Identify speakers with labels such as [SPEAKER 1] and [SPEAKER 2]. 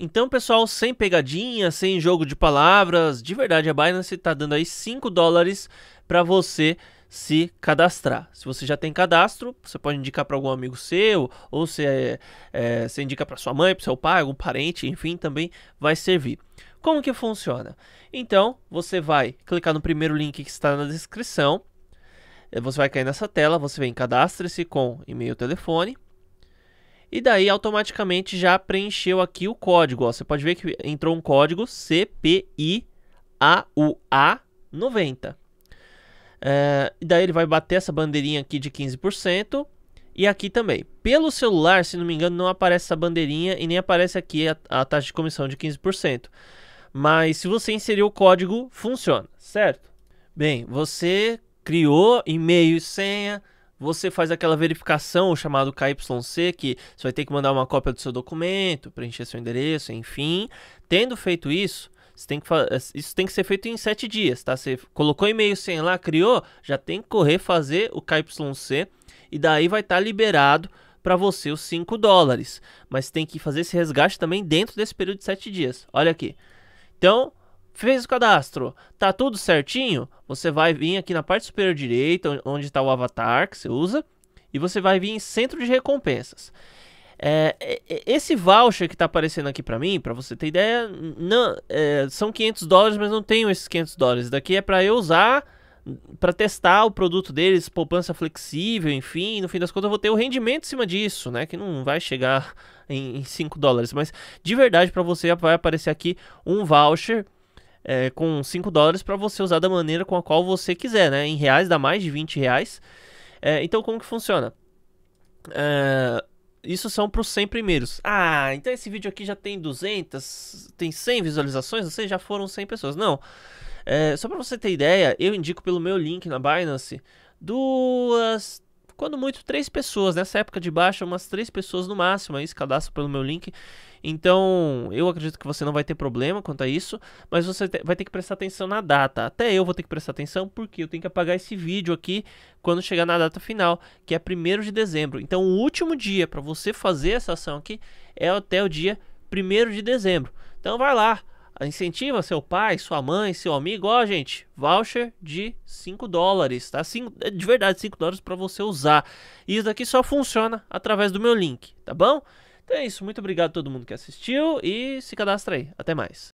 [SPEAKER 1] Então, pessoal, sem pegadinha, sem jogo de palavras, de verdade a Binance está dando aí 5 dólares para você se cadastrar. Se você já tem cadastro, você pode indicar para algum amigo seu, ou se é, é, você indica para sua mãe, para seu pai, algum parente, enfim, também vai servir. Como que funciona? Então, você vai clicar no primeiro link que está na descrição, eh, você vai cair nessa tela, você vem cadastre-se com e-mail e telefone, e daí automaticamente já preencheu aqui o código. Ó. Você pode ver que entrou um código CPIAUA90. É, e daí ele vai bater essa bandeirinha aqui de 15%. E aqui também. Pelo celular, se não me engano, não aparece essa bandeirinha e nem aparece aqui a, a taxa de comissão de 15%. Mas se você inserir o código, funciona, certo? Bem, você criou e-mail e senha você faz aquela verificação chamada KYC, que você vai ter que mandar uma cópia do seu documento, preencher seu endereço, enfim. Tendo feito isso, tem eh, isso tem que ser feito em sete dias, tá? Você colocou e-mail sem lá, criou, já tem que correr fazer o KYC e daí vai estar tá liberado para você os 5 dólares. Mas tem que fazer esse resgate também dentro desse período de sete dias. Olha aqui. Então, Fez o cadastro, tá tudo certinho? Você vai vir aqui na parte superior direita, onde está o avatar que você usa, e você vai vir em centro de recompensas. É, é, é esse voucher que está aparecendo aqui para mim, para você ter ideia, não, é, são 500 dólares, mas não tenho esses 500 dólares. Daqui é para eu usar para testar o produto deles, poupança flexível, enfim, no fim das contas eu vou ter o rendimento em cima disso, né, que não vai chegar em, em 5 dólares, mas de verdade para você vai aparecer aqui um voucher é, com 5 dólares para você usar da maneira com a qual você quiser, né? Em reais dá mais de 20 reais. É, então como que funciona? É, isso são para os 100 primeiros. Ah, então esse vídeo aqui já tem 200, tem 100 visualizações, ou seja, já foram 100 pessoas. Não. É, só para você ter ideia, eu indico pelo meu link na Binance duas, quando muito, três pessoas. Nessa época de baixa, umas três pessoas no máximo. Aí se cadastra pelo meu link. Então, eu acredito que você não vai ter problema quanto a isso, mas você vai ter que prestar atenção na data. Até eu vou ter que prestar atenção porque eu tenho que apagar esse vídeo aqui quando chegar na data final, que é primeiro de dezembro. Então, o último dia para você fazer essa ação aqui é até o dia primeiro de dezembro. Então, vai lá, Incentiva seu pai, sua mãe, seu amigo. Ó, gente, voucher de 5 dólares, tá? Cinco, é de verdade, 5 dólares para você usar. E isso aqui só funciona através do meu link, tá bom? Então é isso. Muito obrigado a todo mundo que assistiu e se cadastra aí. Até mais.